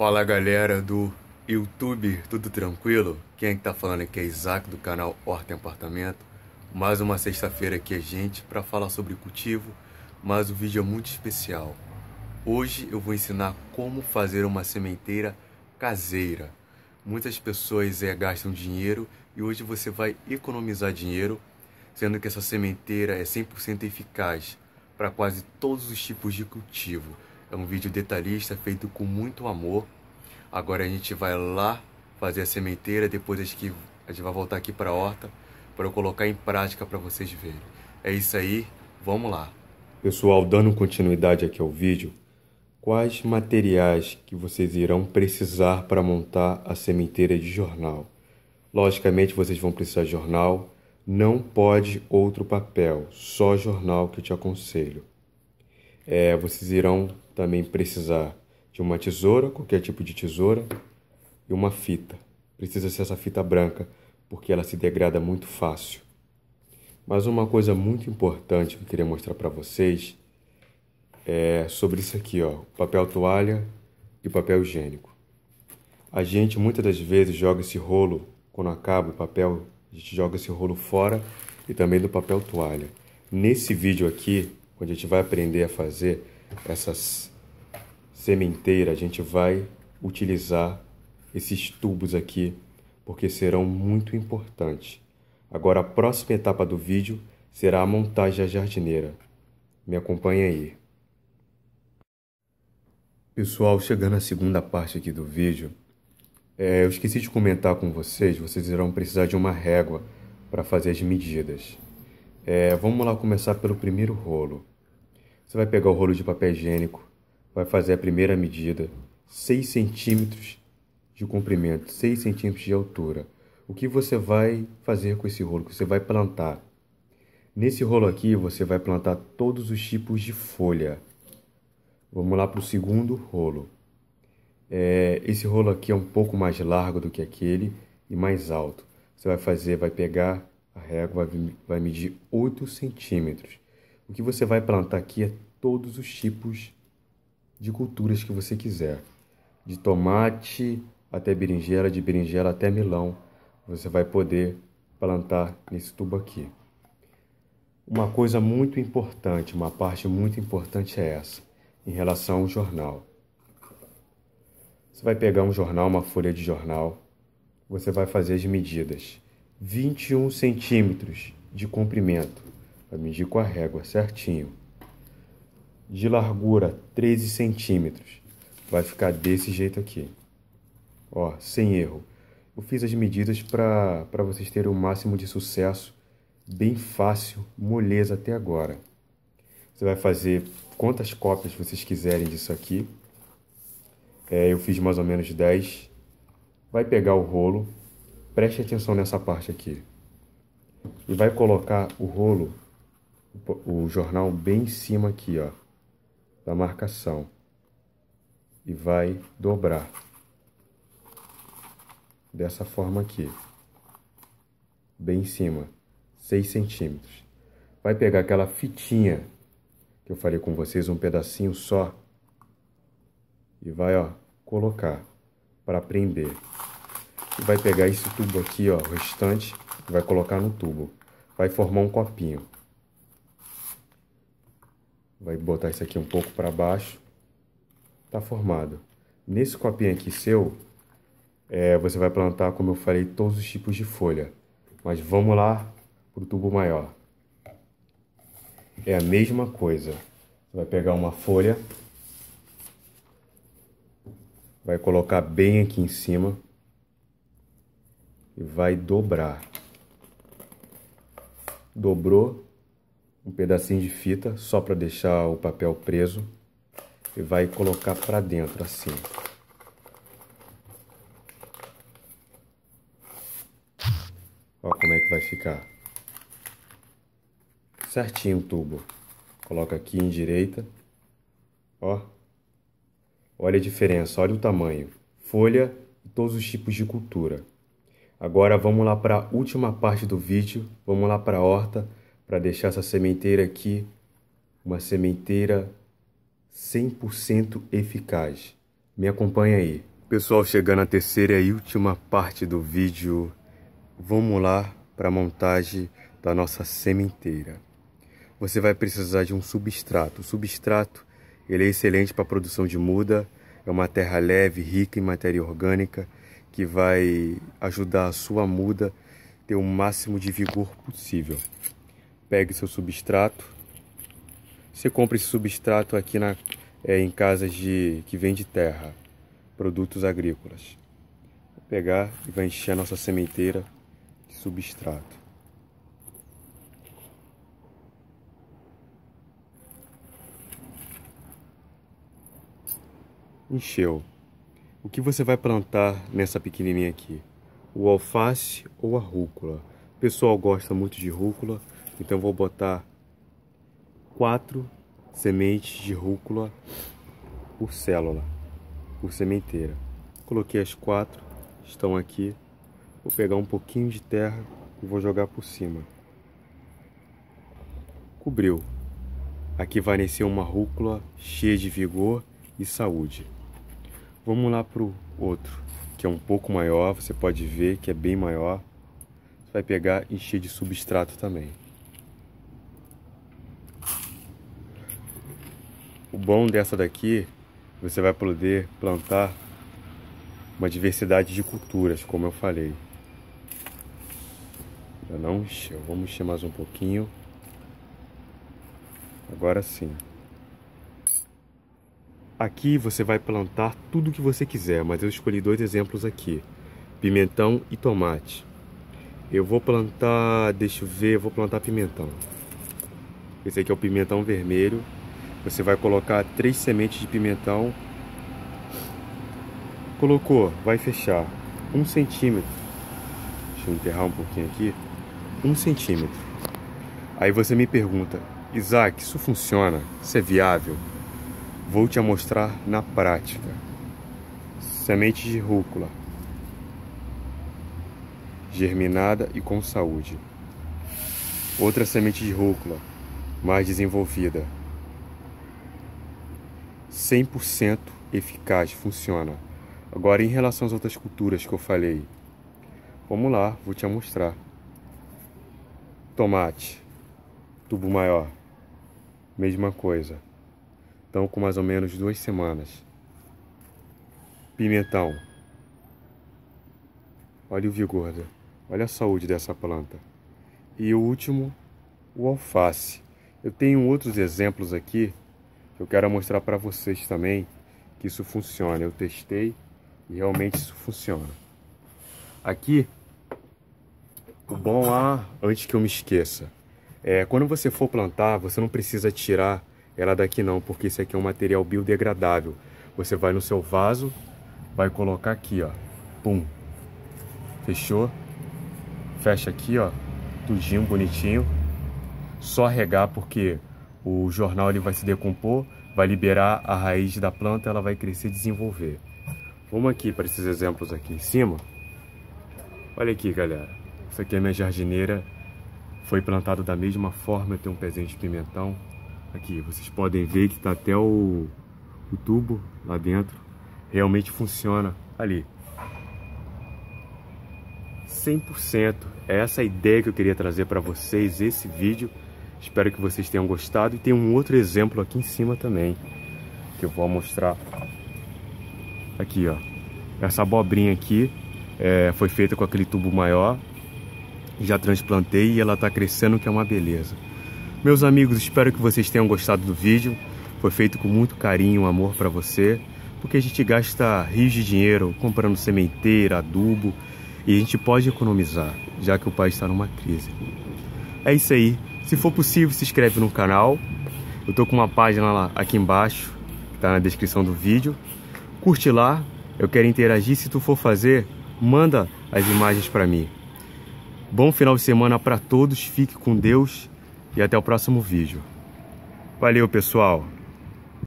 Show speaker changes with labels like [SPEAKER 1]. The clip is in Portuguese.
[SPEAKER 1] Fala galera do YouTube, tudo tranquilo? Quem é que tá falando aqui é Isaac do canal Horta Apartamento. Mais uma sexta-feira aqui a gente para falar sobre cultivo, mas o vídeo é muito especial. Hoje eu vou ensinar como fazer uma sementeira caseira. Muitas pessoas é, gastam dinheiro e hoje você vai economizar dinheiro, sendo que essa sementeira é 100% eficaz para quase todos os tipos de cultivo. É um vídeo detalhista feito com muito amor Agora a gente vai lá fazer a sementeira, depois a gente vai voltar aqui para a horta para eu colocar em prática para vocês verem. É isso aí, vamos lá. Pessoal, dando continuidade aqui ao vídeo, quais materiais que vocês irão precisar para montar a sementeira de jornal? Logicamente vocês vão precisar de jornal, não pode outro papel, só jornal que eu te aconselho. É, vocês irão também precisar de uma tesoura, qualquer tipo de tesoura, e uma fita. Precisa ser essa fita branca, porque ela se degrada muito fácil. Mas uma coisa muito importante que eu queria mostrar para vocês é sobre isso aqui, ó, papel toalha e papel higiênico. A gente muitas das vezes joga esse rolo quando acaba o papel, a gente joga esse rolo fora e também do papel toalha. Nesse vídeo aqui, onde a gente vai aprender a fazer essas sementeira, a gente vai utilizar esses tubos aqui, porque serão muito importantes. Agora, a próxima etapa do vídeo será a montagem da jardineira. Me acompanha aí. Pessoal, chegando à segunda parte aqui do vídeo, é, eu esqueci de comentar com vocês, vocês irão precisar de uma régua para fazer as medidas. É, vamos lá começar pelo primeiro rolo. Você vai pegar o rolo de papel higiênico, vai fazer a primeira medida 6 centímetros de comprimento, 6 centímetros de altura. O que você vai fazer com esse rolo? Você vai plantar. Nesse rolo aqui, você vai plantar todos os tipos de folha. Vamos lá para o segundo rolo. É, esse rolo aqui é um pouco mais largo do que aquele e mais alto. Você vai fazer, vai pegar a régua, vai, vai medir 8 centímetros. O que você vai plantar aqui é todos os tipos de de culturas que você quiser. De tomate até berinjela, de berinjela até melão, você vai poder plantar nesse tubo aqui. Uma coisa muito importante, uma parte muito importante é essa, em relação ao jornal. Você vai pegar um jornal, uma folha de jornal, você vai fazer as medidas. 21 centímetros de comprimento. Vai medir com a régua certinho de largura 13 centímetros. Vai ficar desse jeito aqui. Ó, sem erro. Eu fiz as medidas para vocês terem o máximo de sucesso. Bem fácil, moleza até agora. Você vai fazer quantas cópias vocês quiserem disso aqui. É, eu fiz mais ou menos 10. Vai pegar o rolo. Preste atenção nessa parte aqui. E vai colocar o rolo, o jornal, bem em cima aqui, ó da marcação e vai dobrar dessa forma aqui, bem em cima, 6 centímetros. Vai pegar aquela fitinha que eu falei com vocês, um pedacinho só, e vai, ó, colocar para prender. E vai pegar esse tubo aqui, ó, o restante, vai colocar no tubo. Vai formar um copinho vai botar isso aqui um pouco para baixo, tá formado. Nesse copinho aqui seu, é, você vai plantar, como eu falei, todos os tipos de folha. Mas vamos lá para o tubo maior. É a mesma coisa. Você vai pegar uma folha, vai colocar bem aqui em cima e vai dobrar. Dobrou, um pedacinho de fita só para deixar o papel preso e vai colocar para dentro assim. Ó como é que vai ficar. Certinho o tubo. Coloca aqui em direita. Ó. Olha a diferença, olha o tamanho. Folha e todos os tipos de cultura. Agora vamos lá para a última parte do vídeo. Vamos lá para a horta para deixar essa sementeira aqui uma sementeira 100% eficaz. Me acompanha aí. Pessoal, chegando à terceira e última parte do vídeo, vamos lá para a montagem da nossa sementeira. Você vai precisar de um substrato. O substrato ele é excelente para a produção de muda, é uma terra leve, rica em matéria orgânica, que vai ajudar a sua muda ter o máximo de vigor possível pegue seu substrato. Você compra esse substrato aqui na, é, em casas de, que vende terra, produtos agrícolas. Vou pegar e vai encher a nossa sementeira de substrato. Encheu. O que você vai plantar nessa pequenininha aqui? O alface ou a rúcula? O pessoal gosta muito de rúcula, então vou botar quatro sementes de rúcula por célula, por sementeira. Coloquei as quatro, estão aqui. Vou pegar um pouquinho de terra e vou jogar por cima. Cobriu. Aqui vai nascer uma rúcula cheia de vigor e saúde. Vamos lá para o outro, que é um pouco maior, você pode ver que é bem maior. Você vai pegar e encher de substrato também. bom dessa daqui, você vai poder plantar uma diversidade de culturas, como eu falei. Já não encheu. Vamos encher mais um pouquinho. Agora sim. Aqui você vai plantar tudo o que você quiser, mas eu escolhi dois exemplos aqui. Pimentão e tomate. Eu vou plantar, deixa eu ver, eu vou plantar pimentão. Esse aqui é o pimentão vermelho, você vai colocar três sementes de pimentão. Colocou, vai fechar um centímetro. Deixa eu enterrar um pouquinho aqui. Um centímetro. Aí você me pergunta, Isaac, isso funciona? Isso é viável? Vou te mostrar na prática. Semente de rúcula. Germinada e com saúde. Outra semente de rúcula, mais desenvolvida, 100% eficaz, funciona. Agora, em relação às outras culturas que eu falei, vamos lá, vou te mostrar. Tomate, tubo maior, mesma coisa. Então, com mais ou menos duas semanas. Pimentão. Olha o vigor, né? olha a saúde dessa planta. E o último, o alface. Eu tenho outros exemplos aqui eu quero mostrar para vocês também que isso funciona. Eu testei e realmente isso funciona. Aqui, o bom lá, antes que eu me esqueça, é, quando você for plantar, você não precisa tirar ela daqui não, porque isso aqui é um material biodegradável. Você vai no seu vaso, vai colocar aqui, ó. Pum. Fechou? Fecha aqui, ó. Tudinho, bonitinho. Só regar, porque o jornal ele vai se decompor, vai liberar a raiz da planta, ela vai crescer e desenvolver. Vamos aqui para esses exemplos aqui em cima. Olha aqui, galera. Isso aqui é minha jardineira. Foi plantado da mesma forma, eu tenho um pezinho de pimentão. Aqui, vocês podem ver que está até o, o tubo lá dentro. Realmente funciona. Ali, 100%. É essa a ideia que eu queria trazer para vocês, esse vídeo. Espero que vocês tenham gostado. E tem um outro exemplo aqui em cima também, que eu vou mostrar. Aqui, ó. Essa abobrinha aqui é, foi feita com aquele tubo maior. Já transplantei e ela está crescendo, que é uma beleza. Meus amigos, espero que vocês tenham gostado do vídeo. Foi feito com muito carinho, amor para você, porque a gente gasta rios de dinheiro comprando sementeira, adubo, e a gente pode economizar, já que o país está numa crise. É isso aí. Se for possível, se inscreve no canal. Eu tô com uma página lá aqui embaixo, que tá na descrição do vídeo. Curte lá, eu quero interagir. Se tu for fazer, manda as imagens para mim. Bom final de semana para todos, fique com Deus e até o próximo vídeo. Valeu, pessoal!